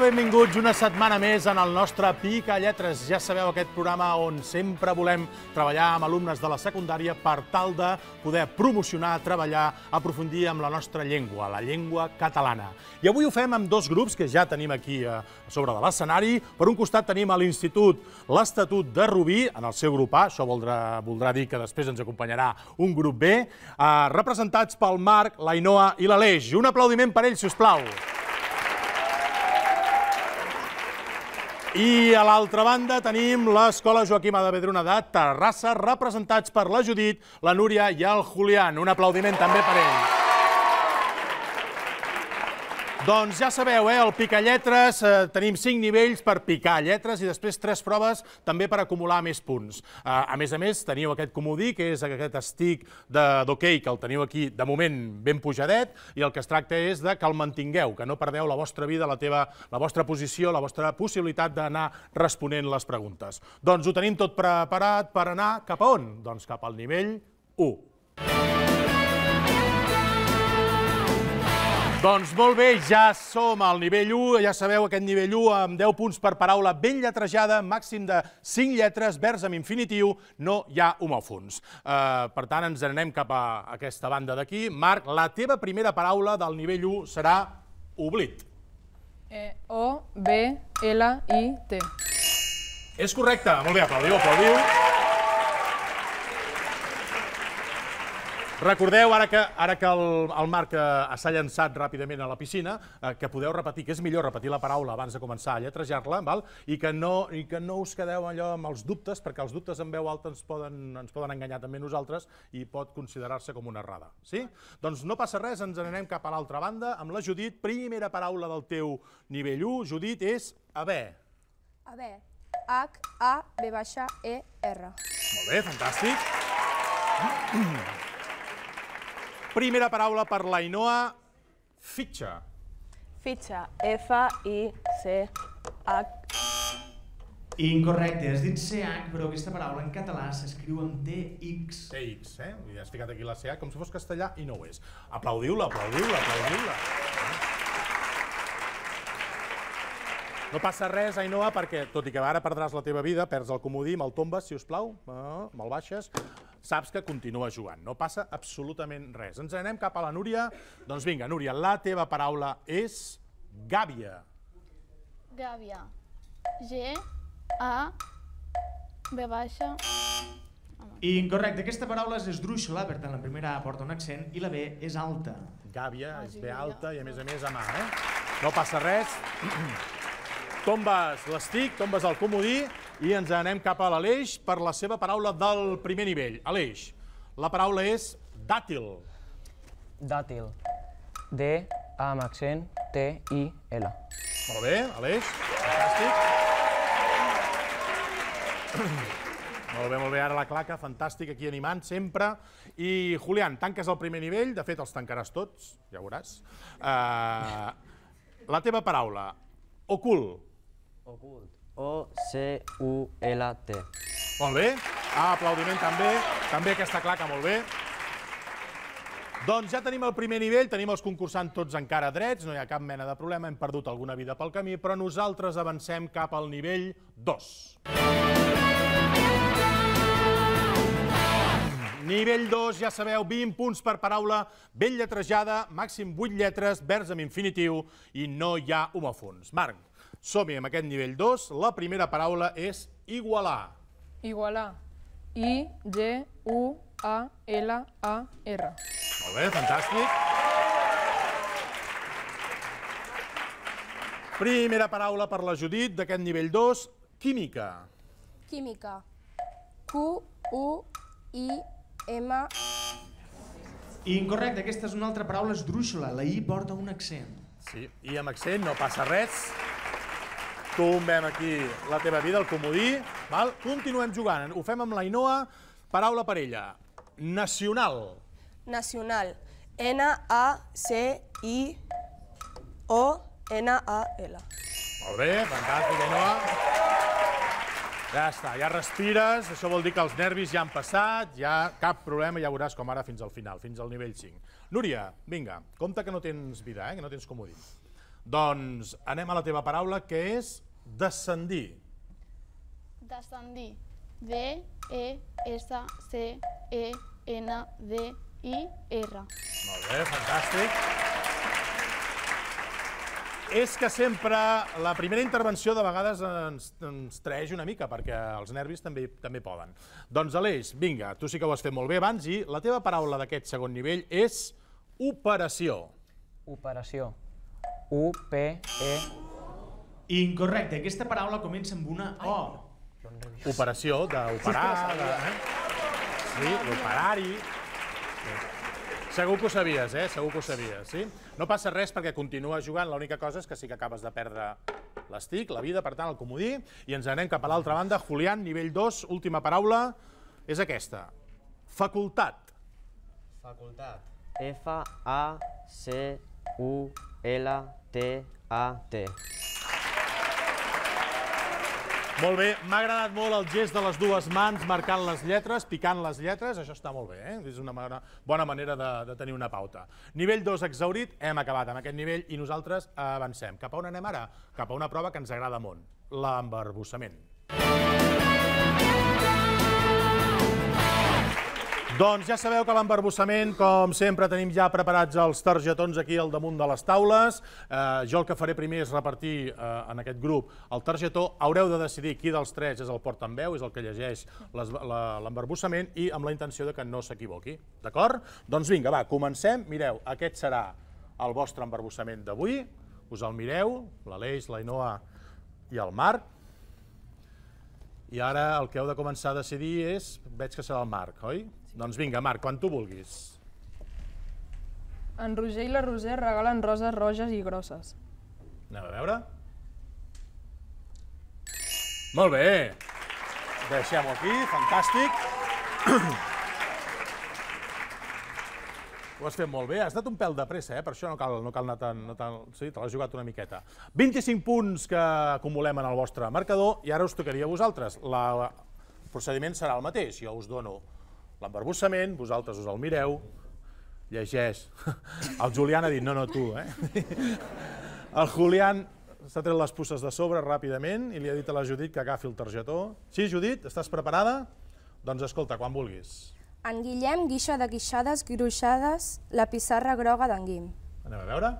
benvinguts una setmana més en el nostre Pic a Lletres. Ja sabeu aquest programa on sempre volem treballar amb alumnes de la secundària per tal de poder promocionar, treballar, aprofundir amb la nostra llengua, la llengua catalana. I avui ho fem amb dos grups que ja tenim aquí eh, a sobre de l'escenari. Per un costat tenim a l'Institut l'Estatut de Rubí, en el seu grup A, això voldrà, voldrà dir que després ens acompanyarà un grup B, eh, representats pel Marc, la Inoa i l'Aleix. Un aplaudiment per ells, si us plau. I a l'altra banda tenim l'Escola Joaquima de Bedruna de Terrassa, representats per la Judit, la Núria i el Julián. Un aplaudiment també per ells. Doncs ja sabeu, eh, el picar lletres, eh, tenim cinc nivells per picar lletres i després tres proves també per acumular més punts. Eh, a més a més, teniu aquest comodí, que és aquest estic d'hoquei, que el teniu aquí, de moment, ben pujadet, i el que es tracta és de que el mantingueu, que no perdeu la vostra vida, la, teva, la vostra posició, la vostra possibilitat d'anar responent les preguntes. Doncs ho tenim tot preparat per anar cap a on? Doncs cap al nivell 1. Doncs molt bé, ja som al nivell 1, ja sabeu aquest nivell 1 amb 10 punts per paraula ben lletrejada, màxim de 5 lletres, vers amb infinitiu, no hi ha homòfons. Eh, per tant, ens n'anem cap a aquesta banda d'aquí. Marc, la teva primera paraula del nivell 1 serà oblit. E O-B-L-I-T. És correcte, molt bé, aplaudiu, aplaudiu. Recordeu, ara que, ara que el, el Marc eh, s'ha llançat ràpidament a la piscina, eh, que podeu repetir, que és millor repetir la paraula abans de començar a lletrejar-la, i, que no, i que no us quedeu allò amb els dubtes, perquè els dubtes en veu alta ens poden, ens poden enganyar també nosaltres i pot considerar-se com una errada. Sí? Doncs no passa res, ens anem cap a l'altra banda amb la Judit. Primera paraula del teu nivell 1, Judit, és haver. Haver. H-A-B-E-R. Molt bé, fantàstic. Primera paraula per la Inoa, fitxa. Fitxa, F-I-C-H. Incorrecte, has dit CH, però aquesta paraula en català s'escriu amb TX. TX, eh? I has ficat aquí la CH com si fos castellà i no ho és. Aplaudiu-la, aplaudiu-la, aplaudiu-la. No passa res, Ainhoa, perquè, tot i que ara perdràs la teva vida, perds el comodí, me'l tombes, si us plau, ah, me'l baixes saps que continua jugant. No passa absolutament res. Ens anem cap a la Núria. Doncs vinga, Núria, la teva paraula és gàbia. Gàbia. G, A, B baixa. I incorrecte, aquesta paraula és esdrúixola, per tant la primera porta un accent i la B és alta. Gàbia ah, és B alta i a més a més a mà, eh? No passa res. tombes l'estic, tombes el comodí i ens anem cap a l'Aleix per la seva paraula del primer nivell. Aleix, la paraula és dàtil. Dàtil. D, A amb accent, T, I, L. Molt bé, Aleix. Fantàstic. molt bé, molt bé. Ara la claca, fantàstic, aquí animant sempre. I, Julián, tanques el primer nivell. De fet, els tancaràs tots, ja ho veuràs. Eh, la teva paraula, ocult. Ocult. O-C-U-L-T. Molt bé. Ah, aplaudiment també. També aquesta claca, molt bé. Doncs ja tenim el primer nivell, tenim els concursants tots encara drets, no hi ha cap mena de problema, hem perdut alguna vida pel camí, però nosaltres avancem cap al nivell 2. Nivell 2, ja sabeu, 20 punts per paraula, ben lletrejada, màxim 8 lletres, vers amb infinitiu, i no hi ha homòfons. Marc. Som-hi amb aquest nivell 2. La primera paraula és igualar. Igualar. I-G-U-A-L-A-R. Molt bé, fantàstic. Primera paraula per la Judit d'aquest nivell 2, química. Química. Q-U-I-M... Incorrecte, aquesta és una altra paraula esdrúixola. La I porta un accent. Sí, i amb accent no passa res. Tombem aquí la teva vida, el comodí. Val? Continuem jugant. Ho fem amb la Inoa. Paraula per ella. Nacional. Nacional. N-A-C-I-O-N-A-L. Molt bé, fantàstic, Inoa. Ja està, ja respires, això vol dir que els nervis ja han passat, ja cap problema, ja veuràs com ara fins al final, fins al nivell 5. Núria, vinga, compte que no tens vida, eh, que no tens comodí. Doncs anem a la teva paraula, que és Descendir. Descendir. D-E-S-C-E-N-D-I-R. Molt bé, fantàstic. És que sempre la primera intervenció de vegades ens, ens traeix una mica, perquè els nervis també també poden. Doncs Aleix, vinga, tu sí que ho has fet molt bé abans i la teva paraula d'aquest segon nivell és operació. Operació. u p e r Incorrecte. Aquesta paraula comença amb una O. Operació, d'operar... De... Eh? Sí, l'operari. Segur que ho sabies, eh? Segur que ho sabies, sí? No passa res perquè continua jugant, l'única cosa és que sí que acabes de perdre l'estic, la vida, per tant, el comodí, i ens anem cap a l'altra banda. Julián, nivell 2, última paraula, és aquesta. Facultat. Facultat. F-A-C-U-L-T-A-T. t a t molt bé, m'ha agradat molt el gest de les dues mans marcant les lletres, picant les lletres, això està molt bé, eh? és una bona manera de, de tenir una pauta. Nivell 2 exhaurit, hem acabat amb aquest nivell i nosaltres avancem. Cap a on anem ara? Cap a una prova que ens agrada molt, l'embarbussament. Música doncs ja sabeu que l'embarbussament, com sempre, tenim ja preparats els targetons aquí al damunt de les taules. Eh, jo el que faré primer és repartir eh, en aquest grup el targetó. Haureu de decidir qui dels tres és el portaveu, és el que llegeix l'embarbussament i amb la intenció de que no s'equivoqui. D'acord? Doncs vinga, va, comencem. Mireu, aquest serà el vostre embarbussament d'avui. Us el mireu, l'Aleix, la Inoa i el Marc. I ara el que heu de començar a decidir és... Veig que serà el Marc, oi? Doncs vinga, Marc, quan tu vulguis. En Roger i la Roser regalen roses roges i grosses. Anem a veure. Molt bé. Deixem-ho aquí, fantàstic. Ho has fet molt bé. Has estat un pèl de pressa, eh? per això no cal, no cal anar tan... No tan... Sí, te l'has jugat una miqueta. 25 punts que acumulem en el vostre marcador i ara us tocaria a vosaltres. La... El procediment serà el mateix. Jo us dono l'embarbussament, vosaltres us el mireu, llegeix. El Julián ha dit, no, no, tu, eh? El Julián s'ha tret les puces de sobre ràpidament i li ha dit a la Judit que agafi el targetó. Sí, Judit, estàs preparada? Doncs escolta, quan vulguis. En Guillem guixa de guixades gruixades la pissarra groga d'en Guim. Anem a veure?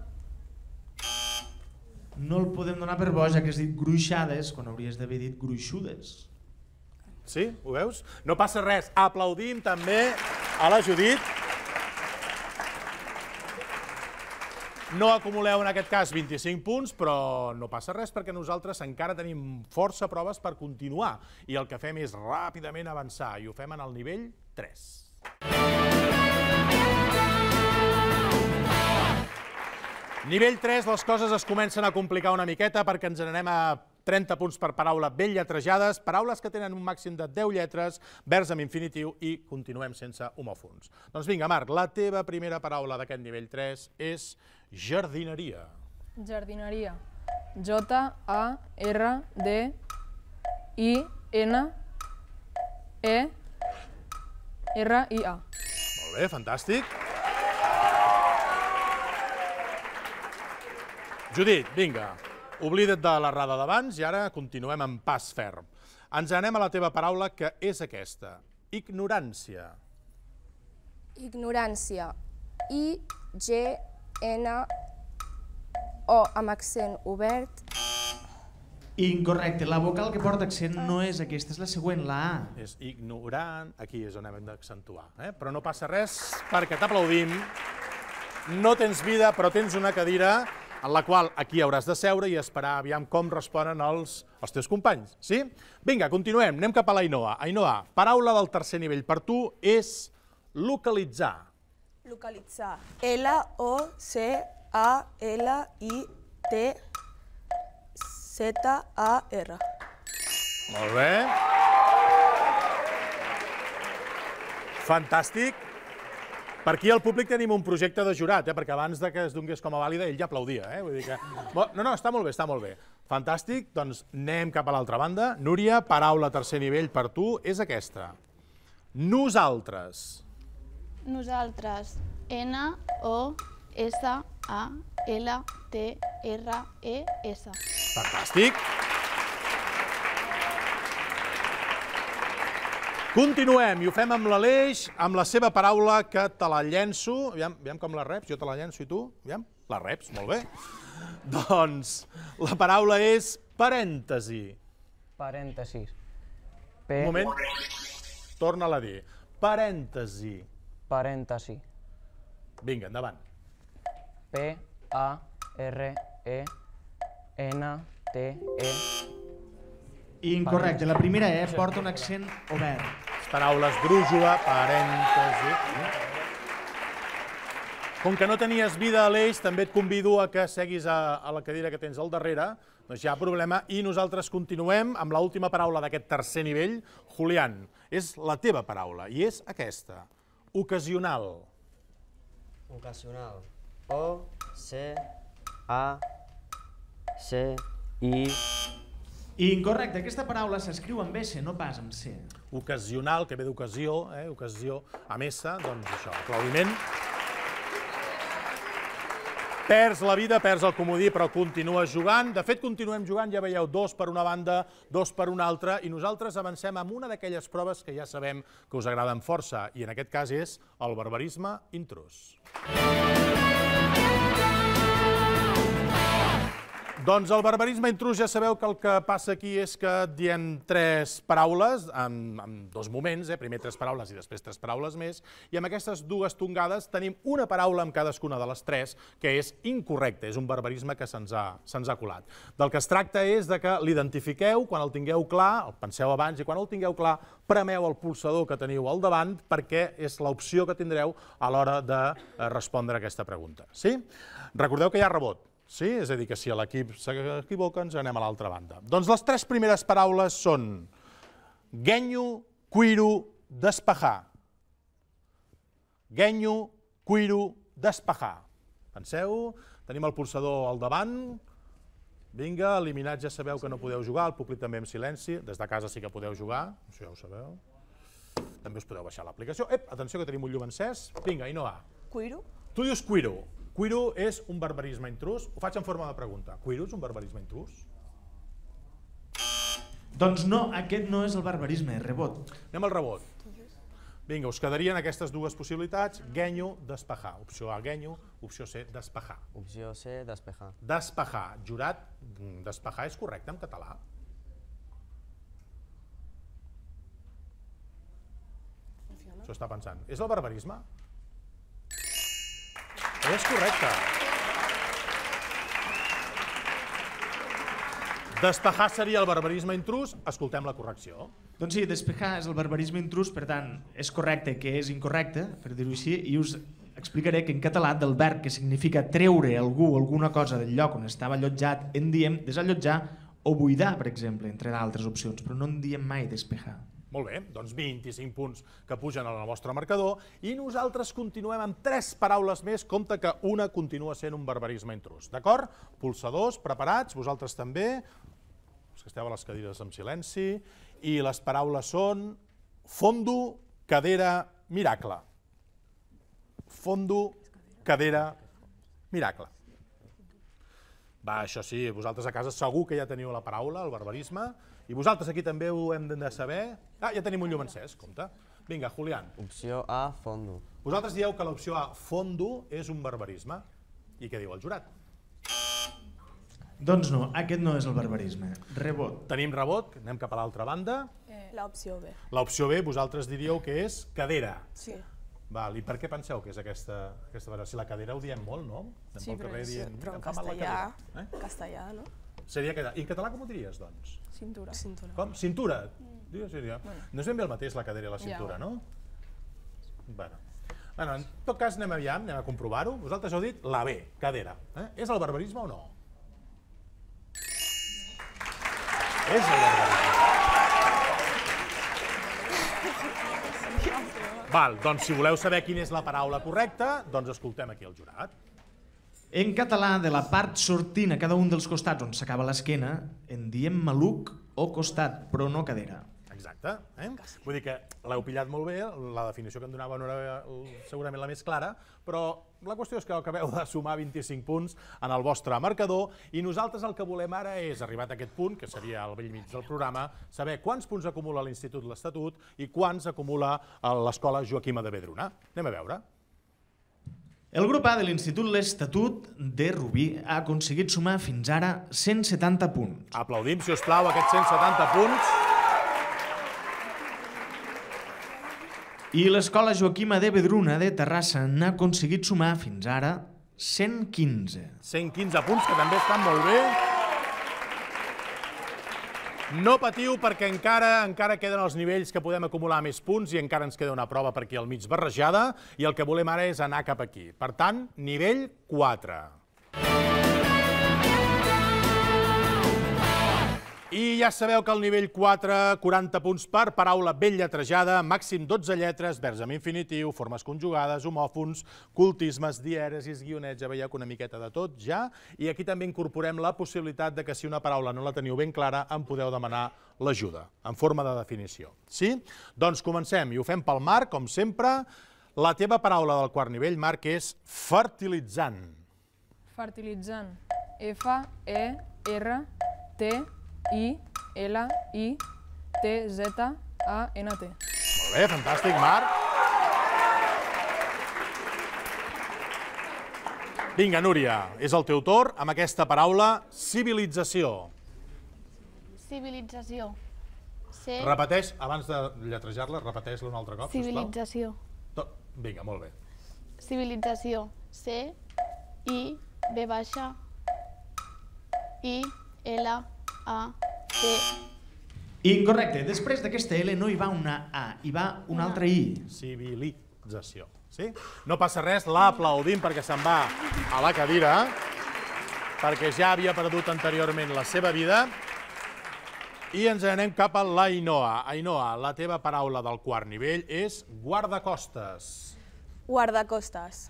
No el podem donar per boja, que has dit gruixades, quan hauries d'haver dit gruixudes. Sí? Ho veus? No passa res. Aplaudim també a la Judit. No acumuleu en aquest cas 25 punts, però no passa res perquè nosaltres encara tenim força proves per continuar i el que fem és ràpidament avançar i ho fem en el nivell 3. Nivell 3, les coses es comencen a complicar una miqueta perquè ens n'anem a 30 punts per paraula ben lletrejades, paraules que tenen un màxim de 10 lletres, vers amb infinitiu i continuem sense homòfons. Doncs vinga, Marc, la teva primera paraula d'aquest nivell 3 és jardineria. Jardineria. J-A-R-D-I-N-E-R-I-A. E Molt bé, fantàstic. Judit, vinga. Oblida't de la rada d'abans i ara continuem amb pas ferm. Ens anem a la teva paraula, que és aquesta. Ignorància. Ignorància. I-G-N-O amb accent obert. Incorrecte. La vocal que porta accent no és aquesta, és la següent, la A. És ignorant. Aquí és on hem d'accentuar. Eh? Però no passa res perquè t'aplaudim. No tens vida, però tens una cadira en la qual aquí hauràs de seure i esperar aviam com responen els, els teus companys, sí? Vinga, continuem, anem cap a l'Ainoa. Ainoa, paraula del tercer nivell per tu és localitzar. Localitzar. L-O-C-A-L-I-T-Z-A-R. Molt bé. Fantàstic. Per aquí al públic tenim un projecte de jurat, eh? perquè abans de que es donés com a vàlida ell ja aplaudia. Eh? Vull dir que... No, no, està molt bé, està molt bé. Fantàstic, doncs anem cap a l'altra banda. Núria, paraula tercer nivell per tu és aquesta. Nosaltres. Nosaltres. N-O-S-A-L-T-R-E-S. E, Fantàstic. Continuem i ho fem amb l'Aleix, amb la seva paraula que te la llenço. Aviam, aviam com la reps, jo te la llenço i tu? Aviam, la reps, molt bé. Doncs la paraula és parèntesi. Parèntesis. P... Un moment, torna-la a dir. Parèntesi. Parèntesi. Vinga, endavant. P-A-R-E-N-T-E s i Incorrecte, la primera E porta un accent obert. Les paraules drújula, parèntesi... Com que no tenies vida a l'eix, també et convido a que seguis a, a la cadira que tens al darrere, doncs hi ha problema, i nosaltres continuem amb l'última última paraula d'aquest tercer nivell. Julián, és la teva paraula, i és aquesta, ocasional. Ocasional. O, C, A, C, I, i incorrecte, aquesta paraula s'escriu amb S, no pas amb C. Ocasional, que ve d'ocasió, eh? ocasió amb S, doncs això, aplaudiment. Perds la vida, perds el comodí, però continua jugant. De fet, continuem jugant, ja veieu, dos per una banda, dos per una altra, i nosaltres avancem amb una d'aquelles proves que ja sabem que us agraden força, i en aquest cas és el barbarisme intrus. Música doncs el barbarisme intrus ja sabeu que el que passa aquí és que diem tres paraules, en, en dos moments, eh? primer tres paraules i després tres paraules més, i amb aquestes dues tongades tenim una paraula amb cadascuna de les tres que és incorrecta, és un barbarisme que se'ns ha, se ha colat. Del que es tracta és de que l'identifiqueu, quan el tingueu clar, el penseu abans, i quan el tingueu clar, premeu el pulsador que teniu al davant perquè és l'opció que tindreu a l'hora de eh, respondre a aquesta pregunta. Sí? Recordeu que hi ha rebot, Sí, és a dir, que si l'equip s'equivoca ens anem a l'altra banda. Doncs les tres primeres paraules són guenyo, cuiro, despejar. Guenyo, cuiro, despejar. Penseu, tenim el pulsador al davant, vinga, eliminat, ja sabeu que no podeu jugar, el públic també en silenci, des de casa sí que podeu jugar, això ja ho sabeu. També us podeu baixar l'aplicació. Ep, atenció que tenim un llum encès, vinga, i no va. Cuiro? Tu dius cuiro. Cuiro és un barbarisme intrus? Ho faig en forma de pregunta. Cuiro és un barbarisme intrus? Doncs no, aquest no és el barbarisme, és rebot. Anem al rebot. Vinga, us quedarien aquestes dues possibilitats, guenyo, despejar. Opció A, guenyo, opció C, despejar. Opció C, despejar. Despejar. Jurat, despejar és correcte en català? Això està pensant. És el barbarisme? És correcte. Despejar seria el barbarisme intrus, escoltem la correcció. Doncs sí, despejar és el barbarisme intrus, per tant, és correcte que és incorrecte, per dir-ho així, i us explicaré que en català del verb que significa treure algú alguna cosa del lloc on estava allotjat en diem desallotjar o buidar, per exemple, entre d'altres opcions, però no en diem mai despejar. Molt bé, doncs 25 punts que pugen al vostre marcador i nosaltres continuem amb tres paraules més, compte que una continua sent un barbarisme intrus. D'acord? Pulsadors, preparats, vosaltres també, els que esteu a les cadires amb silenci, i les paraules són fondo, cadera, miracle. Fondo, cadera, miracle. Va, això sí, vosaltres a casa segur que ja teniu la paraula, el barbarisme, i vosaltres aquí també ho hem de saber. Ah, ja tenim un llum encès, compte. Vinga, Julián. Opció A, fondo. Vosaltres dieu que l'opció A, fondo, és un barbarisme. I què diu el jurat? Doncs no, aquest no és el barbarisme. Rebot. Tenim rebot, anem cap a l'altra banda. Eh, l'opció B. L'opció B, vosaltres diríeu que és cadera. Sí. Val, I per què penseu que és aquesta, aquesta versió? Si la cadera ho diem molt, no? sí, però carrer, dient, tronc castellà, eh? castellà, no? Seria català. I en català com ho diries, doncs? Cintura. Cintura. Com? Cintura. Mm. Digues, ja. bueno. No és ben bé el mateix la cadera i la cintura, ja. no? Bueno. bueno. En tot cas, anem aviam, anem a comprovar-ho. Vosaltres heu dit la B, cadera. Eh? És el barbarisme o no? És el barbarisme. Val, doncs si voleu saber quina és la paraula correcta, doncs escoltem aquí el jurat. En català, de la part sortint a cada un dels costats on s'acaba l'esquena, en diem maluc o costat, però no cadera. Exacte. Eh? Vull dir que l'heu pillat molt bé, la definició que em donava no era eh, segurament la més clara, però la qüestió és que acabeu de sumar 25 punts en el vostre marcador i nosaltres el que volem ara és, arribat a aquest punt, que seria al vell mig del programa, saber quants punts acumula l'Institut l'Estatut i quants acumula eh, l'Escola Joaquima de Bedruna. Anem a veure. El grup A de l'Institut L'Estatut de Rubí ha aconseguit sumar fins ara 170 punts. Aplaudim, si us plau, aquests 170 punts. I l'escola Joaquima de Bedruna de Terrassa n'ha aconseguit sumar fins ara 115. 115 punts, que també estan molt bé. No patiu perquè encara encara queden els nivells que podem acumular més punts i encara ens queda una prova per aquí al mig barrejada i el que volem ara és anar cap aquí. Per tant, nivell 4. I ja sabeu que el nivell 4, 40 punts per paraula ben lletrejada, màxim 12 lletres, vers amb infinitiu, formes conjugades, homòfons, cultismes, dièresis, guionets, ja veieu que una miqueta de tot ja. I aquí també incorporem la possibilitat de que si una paraula no la teniu ben clara, em podeu demanar l'ajuda, en forma de definició. Sí? Doncs comencem, i ho fem pel Marc, com sempre. La teva paraula del quart nivell, Marc, és fertilitzant. Fertilitzant. f e r t i l i i t i i, L, I, T, Z, A, N, T. Molt bé, fantàstic, Marc. Vinga, Núria, és el teu torn amb aquesta paraula civilització. Civilització. C... Repeteix, abans de lletrejar-la, repeteix-la un altre cop, Civilització. sisplau. Vinga, molt bé. Civilització. C, I, B baixa, I, L, a, T. Incorrecte. Després d'aquesta L no hi va una A, hi va una altra I. Civilització. Sí? No passa res, l'aplaudim perquè se'n va a la cadira, perquè ja havia perdut anteriorment la seva vida. I ens anem cap a l'Ainoa. Ainoa, la teva paraula del quart nivell és guardacostes. Guardacostes.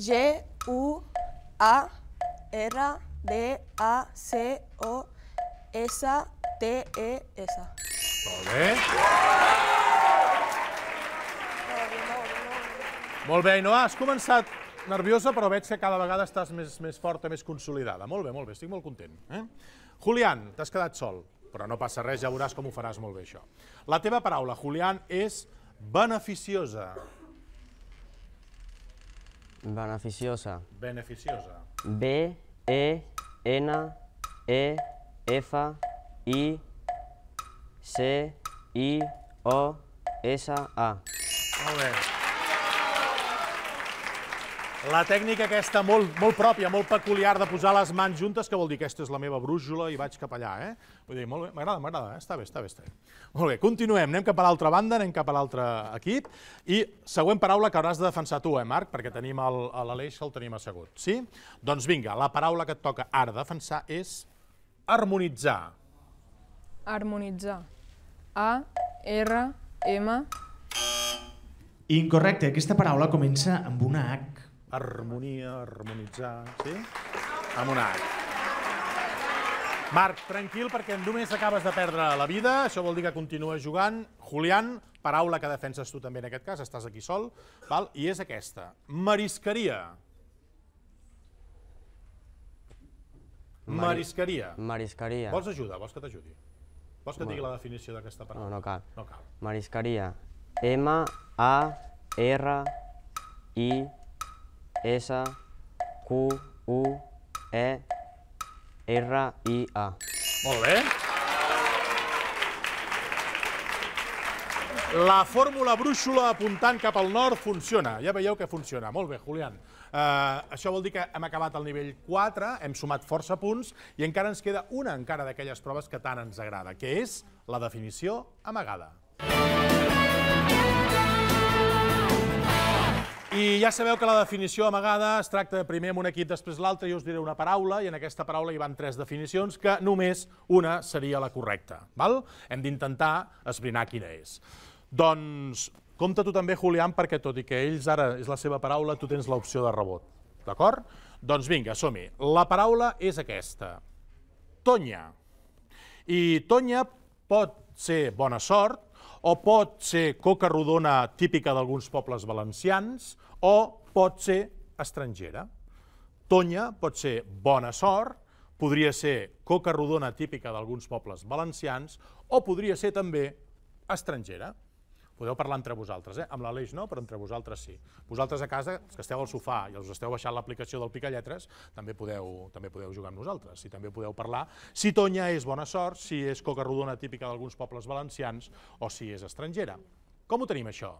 G-U-A-R-D-A-C-O-S. S-T-E-S. Molt bé. Molt bé, Ainhoa, has començat nerviosa, però veig que cada vegada estàs més, més forta, més consolidada. Molt bé, molt bé, estic molt content. Eh? Julián, t'has quedat sol, però no passa res, ja veuràs com ho faràs molt bé, això. La teva paraula, Julián, és beneficiosa. Beneficiosa. Beneficiosa. B-E-N-E... -E, e F, I, C, I, O, S, A. Molt bé. La tècnica aquesta molt, molt pròpia, molt peculiar de posar les mans juntes, que vol dir que aquesta és la meva brújula i vaig cap allà, eh? Vull dir, molt bé, m'agrada, m'agrada, eh? està bé, està bé, està bé. Molt bé, continuem, anem cap a l'altra banda, anem cap a l'altre equip, i següent paraula que hauràs de defensar tu, eh, Marc? Perquè tenim l'Aleix, el, el tenim assegut, sí? Doncs vinga, la paraula que et toca ara defensar és Harmonitzar. Harmonitzar. A, R, M... Incorrecte. Aquesta paraula comença amb una H. Harmonia, harmonitzar, sí? Amb una H. Marc, tranquil, perquè només acabes de perdre la vida, això vol dir que continues jugant. Julián, paraula que defenses tu també en aquest cas, estàs aquí sol, val? i és aquesta. Marisqueria. Marisqueria. Marisqueria. Marisqueria. Vols ajuda? Vols que t'ajudi? Vols que et digui la definició d'aquesta paraula? No, no cal. No cal. Marisqueria. M-A-R-I-S-Q-U-E-R-I-A. E, Molt bé. La fórmula brúixola apuntant cap al nord funciona. Ja veieu que funciona. Molt bé, Julián. Eh, això vol dir que hem acabat el nivell 4, hem sumat força punts i encara ens queda una encara d'aquelles proves que tant ens agrada, que és la definició amagada. I ja sabeu que la definició amagada es tracta de primer amb un equip, després l'altre. i us diré una paraula i en aquesta paraula hi van tres definicions que només una seria la correcta. Val? Hem d'intentar esbrinar quina és. Doncs Compte tu també, Julián, perquè tot i que ells ara és la seva paraula, tu tens l'opció de rebot. D'acord? Doncs vinga, som-hi. La paraula és aquesta. Tonya. I Tonya pot ser bona sort, o pot ser coca rodona típica d'alguns pobles valencians, o pot ser estrangera. Tonya pot ser bona sort, podria ser coca rodona típica d'alguns pobles valencians, o podria ser també estrangera. Podeu parlar entre vosaltres, eh? amb l'Aleix no, però entre vosaltres sí. Vosaltres a casa, els que esteu al sofà i els esteu baixant l'aplicació del Pica Lletres, també podeu, també podeu jugar amb nosaltres, i també podeu parlar si Tonya és bona sort, si és coca rodona típica d'alguns pobles valencians o si és estrangera. Com ho tenim, això?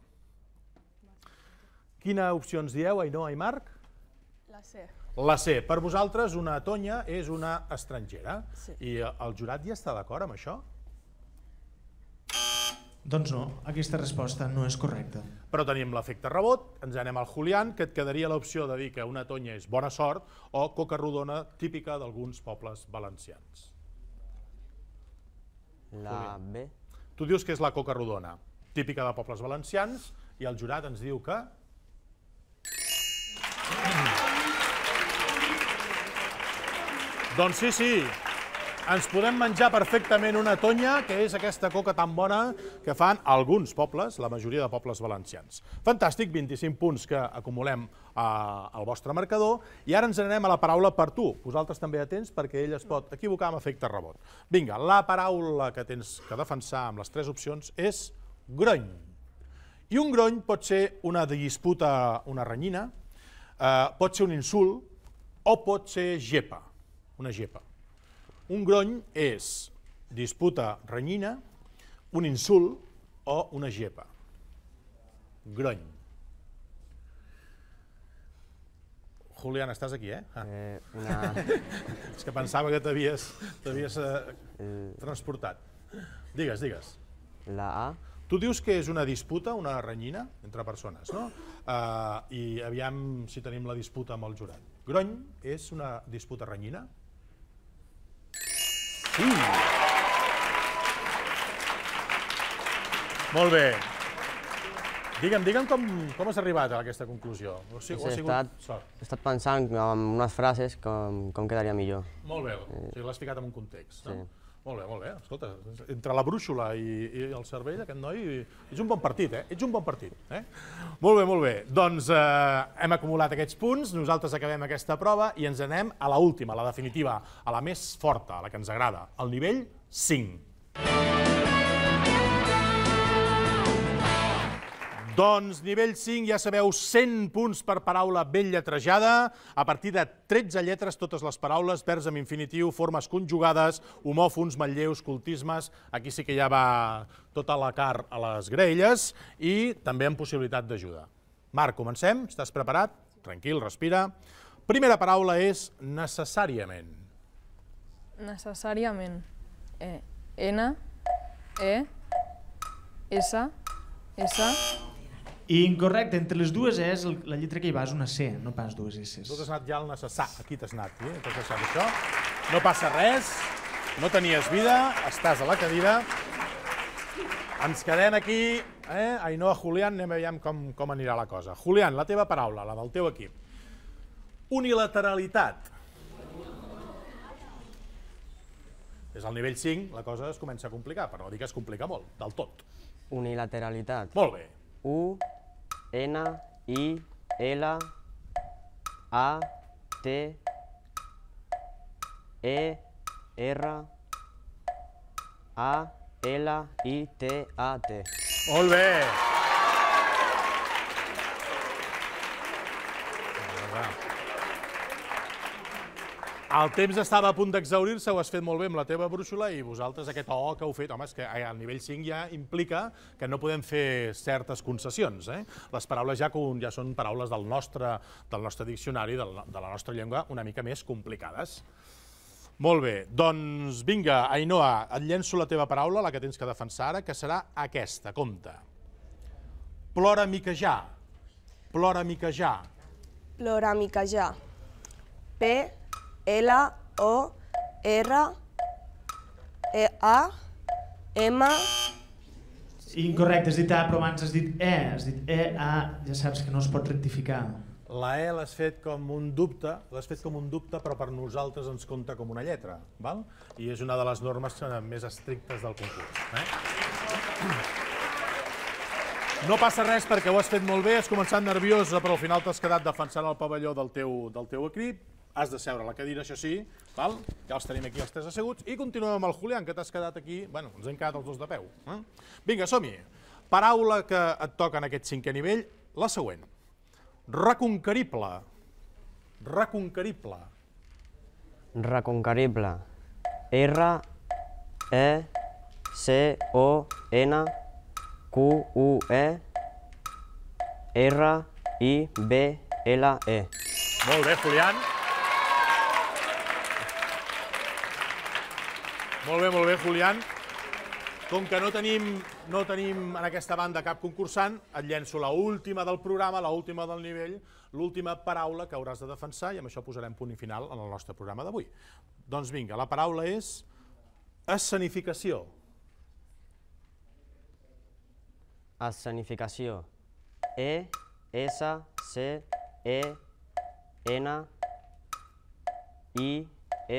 Quina ens dieu, Ainhoa i Marc? La C. La C. Per vosaltres, una Tonya és una estrangera. Sí. I el jurat ja està d'acord amb això? Doncs no, aquesta resposta no és correcta. Però tenim l'efecte rebot, ens anem al Julián, que et quedaria l'opció de dir que una tonya és bona sort o coca rodona típica d'alguns pobles valencians. La B. Tu dius que és la coca rodona, típica de pobles valencians, i el jurat ens diu que... Mm. Doncs sí, sí, ens podem menjar perfectament una tonya, que és aquesta coca tan bona que fan alguns pobles, la majoria de pobles valencians. Fantàstic, 25 punts que acumulem eh, al vostre marcador. I ara ens anem a la paraula per tu. Vosaltres també atents perquè ell es pot equivocar amb efecte rebot. Vinga, la paraula que tens que defensar amb les tres opcions és grony. I un grony pot ser una disputa, una renyina, eh, pot ser un insult o pot ser gepa, una gepa. Un grony és disputa renyina, un insult o una gepa. Grony. Julián, estàs aquí, eh? Ah. eh una... És que pensava que t'havies eh, eh, transportat. Digues, digues. La A. Tu dius que és una disputa, una renyina entre persones, no? Uh, I aviam si tenim la disputa amb el jurat. Grony és una disputa renyina? Sí. Molt bé. Digue'm, digue'm com, com has arribat a aquesta conclusió. O sigui, sí, he, sigut... estat, he estat pensant en unes frases com, com quedaria millor. Molt bé, eh. o sigui, l'has ficat en un context. No? Sí. Molt bé, molt bé. Escolta, entre la brúixola i, i el cervell, aquest noi, és un bon partit, eh? Ets un bon partit, eh? Molt bé, molt bé. Doncs eh, hem acumulat aquests punts, nosaltres acabem aquesta prova i ens anem a la última, a la definitiva, a la més forta, a la que ens agrada, al nivell 5. Doncs nivell 5, ja sabeu, 100 punts per paraula ben lletrejada, a partir de 13 lletres totes les paraules, vers amb infinitiu, formes conjugades, homòfons, manlleus, cultismes, aquí sí que ja va tota la car a les grelles i també amb possibilitat d'ajuda. Marc, comencem? Estàs preparat? Tranquil, respira. Primera paraula és necessàriament. Necessàriament. E, N, E, S, S, i incorrecte, entre les dues és la lletra que hi va és una C, no pas dues S. Tu t'has anat ja al necessar, aquí t'has anat, eh? t'has deixat això. No passa res, no tenies vida, estàs a la cadira. Ens quedem aquí, eh? Ainhoa, Julián, anem a veure com, com anirà la cosa. Julián, la teva paraula, la del teu equip. Unilateralitat. És al nivell 5, la cosa es comença a complicar, però no dir que es complica molt, del tot. Unilateralitat. Molt bé. U, ena, i, ela, a, te, e, erra, a, ela, i, t a, te. Molt El temps estava a punt d'exaurir-se, ho has fet molt bé amb la teva brúixola i vosaltres aquest O oh que heu fet, home, és que al nivell 5 ja implica que no podem fer certes concessions. Eh? Les paraules ja, ja són paraules del nostre, del nostre diccionari, del, de la nostra llengua, una mica més complicades. Molt bé, doncs vinga, Ainhoa, et llenço la teva paraula, la que tens que defensar ara, que serà aquesta, compte. Plora mica ja. Plora mica ja. Plora mica ja. P L, O, R, E, A, M... Incorrecte, has dit A, però abans has dit E. Has dit E, A, ja saps que no es pot rectificar. La E l'has fet com un dubte, l'has fet com un dubte, però per nosaltres ens compta com una lletra, val? I és una de les normes eh, més estrictes del concurs. Eh? No passa res perquè ho has fet molt bé, has començat nerviosa, però al final t'has quedat defensant el pavelló del teu, del teu equip, has de seure a la cadira, això sí, val? ja els tenim aquí els tres asseguts, i continuem amb el Julián, que t'has quedat aquí, bueno, ens hem quedat els dos de peu. Eh? Vinga, som-hi. Paraula que et toca en aquest cinquè nivell, la següent. Reconquerible. Reconquerible. Reconquerible. R, E, C, O, N, Q, U, E, R, I, B, L, E. Molt bé, Julián. Molt bé, molt bé, Julián. Com que no tenim, no tenim en aquesta banda cap concursant, et llenço la última del programa, la última del nivell, l'última paraula que hauràs de defensar i amb això posarem punt i final en el nostre programa d'avui. Doncs vinga, la paraula és escenificació. Escenificació. E, S, C, E, N, I,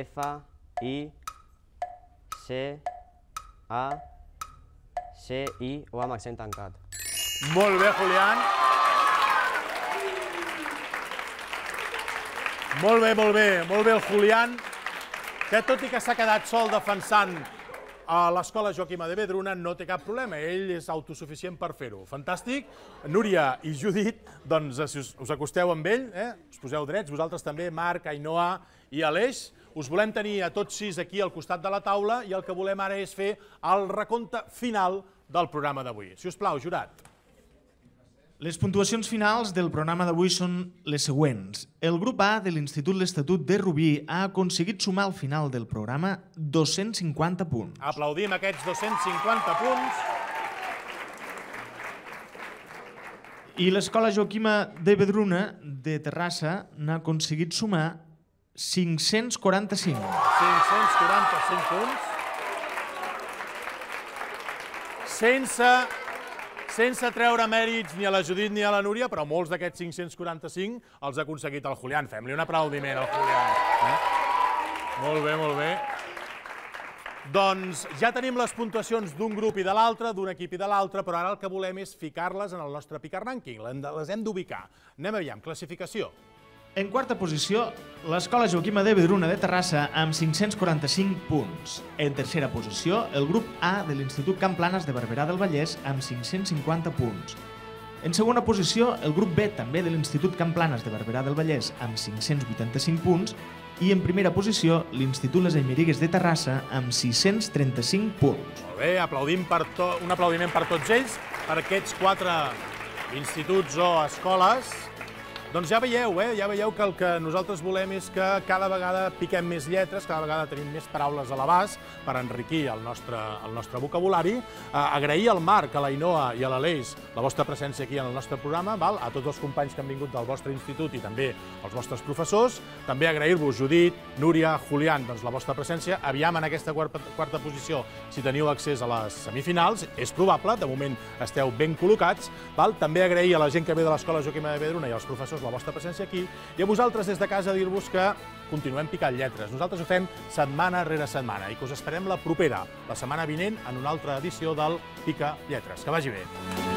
F, I, -C. C, A, C, I o amb accent tancat. Molt bé, Julián. Molt bé, molt bé, molt bé el Julián, que tot i que s'ha quedat sol defensant a l'escola Joaquim de Vedruna no té cap problema, ell és autosuficient per fer-ho. Fantàstic. Núria i Judit, doncs, si us, us acosteu amb ell, eh, us poseu drets, vosaltres també, Marc, Ainhoa i Aleix, us volem tenir a tots sis aquí al costat de la taula i el que volem ara és fer el recompte final del programa d'avui. Si us plau, jurat. Les puntuacions finals del programa d'avui són les següents. El grup A de l'Institut L'Estatut de Rubí ha aconseguit sumar al final del programa 250 punts. Aplaudim aquests 250 punts. I l'Escola Joaquima de Bedruna de Terrassa n'ha aconseguit sumar 545. 545 punts. Sense, sense treure mèrits ni a la Judit ni a la Núria, però molts d'aquests 545 els ha aconseguit el Julián. Fem-li un aplaudiment al Julián. Eh? Molt bé, molt bé. Doncs ja tenim les puntuacions d'un grup i de l'altre, d'un equip i de l'altre, però ara el que volem és ficar-les en el nostre picar ranking. Les hem d'ubicar. Anem aviam, classificació. Classificació. En quarta posició, l'escola Joaquim Adé Vedruna de Terrassa amb 545 punts. En tercera posició, el grup A de l'Institut Camp Planes de Barberà del Vallès amb 550 punts. En segona posició, el grup B també de l'Institut Camp Planes de Barberà del Vallès amb 585 punts i en primera posició l'Institut Les Emirigues de Terrassa amb 635 punts. Molt bé, aplaudim per to... un aplaudiment per tots ells, per aquests quatre instituts o escoles doncs ja veieu, eh? ja veieu que el que nosaltres volem és que cada vegada piquem més lletres, cada vegada tenim més paraules a l'abast per enriquir el nostre, el nostre vocabulari. Eh, agrair al Marc, a la Inoa i a l'Aleix la vostra presència aquí en el nostre programa, val? a tots els companys que han vingut del vostre institut i també als vostres professors. També agrair-vos, Judit, Núria, Julián, doncs la vostra presència. Aviam en aquesta quarta, quarta posició, si teniu accés a les semifinals, és probable, de moment esteu ben col·locats. Val? També agrair a la gent que ve de l'Escola Joaquim de Vedruna i als professors la vostra presència aquí i a vosaltres des de casa dir-vos que continuem picant lletres. Nosaltres ho fem setmana rere setmana i que us esperem la propera, la setmana vinent, en una altra edició del Pica Lletres. Que vagi bé.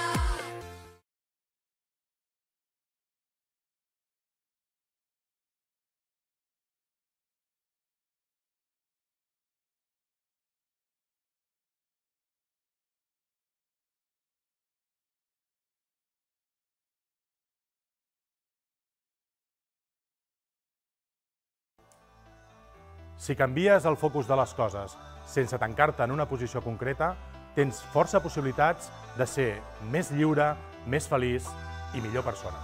Si canvies el focus de les coses sense tancar-te en una posició concreta, tens força possibilitats de ser més lliure, més feliç i millor persona.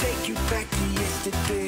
Take you back to yesterday